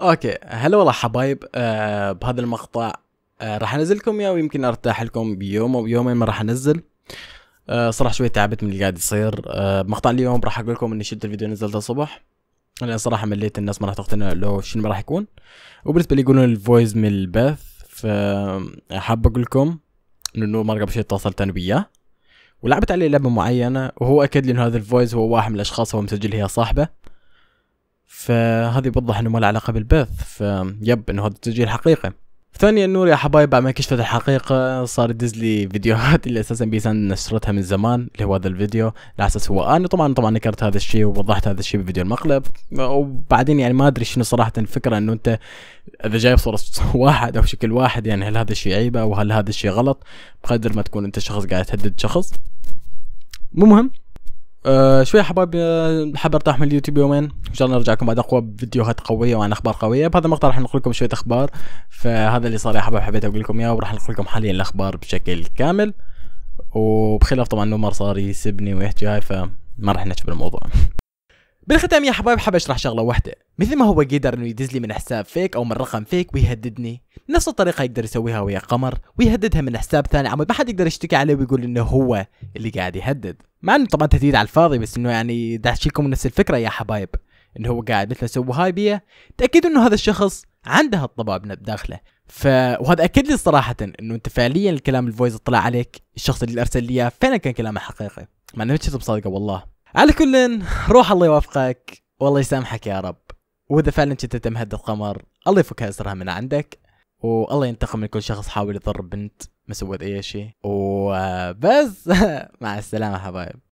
اوكي هلا والله حبايب آه بهذا المقطع آه راح انزل لكم اياه ويمكن ارتاح لكم بيوم او بيومين ما راح انزل آه صراحه شوي تعبت من اللي قاعد يصير آه مقطع اليوم راح اقول لكم اني شلت الفيديو نزلته الصبح لان صراحه مليت الناس ما راح تقتنع لو شنو راح يكون وبالنسبه لي يقولون الفويس من البث فحاب اقول لكم انه نور ما قبل شوي تواصلت انا وياه ولعبت عليه لعبه معينه وهو اكد لي انه هذا الفويس هو واحد من الاشخاص هو مسجل هي صاحبه فهذا يوضح انه ما له علاقه بالبث فيب انه هذا تسجيل حقيقي ثانيا نور يا حبايب بعد ما كشفت الحقيقة صار يدز لي فيديوهات اللي اساسا بيسان نشرتها من زمان اللي هو هذا الفيديو على اساس هو انا طبعا طبعا نكرت هذا الشيء ووضحت هذا الشيء بفيديو المقلب وبعدين يعني ما ادري شنو صراحة الفكرة انه انت اذا جايب صورة واحد او شكل واحد يعني هل هذا الشيء عيبة وهل هذا الشيء غلط بقدر ما تكون انت شخص قاعد تهدد شخص مو مهم آه، شويه حباب آه، حاب ارتاح من اليوتيوب يومين ان شاء الله نرجع لكم بعد اقوى بفيديوهات قويه وعن اخبار قويه بهذا المقطع راح نقول لكم شويه اخبار فهذا اللي صار يا حبايب حبيت اقول لكم اياه وراح نقول لكم حاليا الاخبار بشكل كامل وبخلاف طبعا نمر صار يسبني ويحكي هاي فما راح نحكي بالموضوع بالختام يا حبايب حاب اشرح شغله واحده مثل ما هو قدر انه يدزلي من حساب فيك او من رقم فيك ويهددني نفس الطريقه يقدر يسويها ويا قمر ويهددها من حساب ثاني عمود ما حد يقدر يشتكي عليه ويقول انه هو اللي قاعد يهدد مع انه طبعا تهديد على الفاضي بس انه يعني ده اشيلكم نفس الفكره يا حبايب انه هو قاعد مثل سو بيه تاكدوا انه هذا الشخص عنده الطباب بداخله ف وهذا اكد لي صراحه انه انت فعليا الكلام الفويس طلع عليك الشخص اللي ارسل لي اياه فعلا كان كلامه حقيقي مع انه كنت مصدقه والله على كل روح الله يوفقك والله يسامحك يا رب واذا فعلا كنت تمهد القمر الله يفك اسرها من عندك والله ينتقم من كل شخص حاول يضر بنت مسود اي شيء وبس مع السلامه حبايب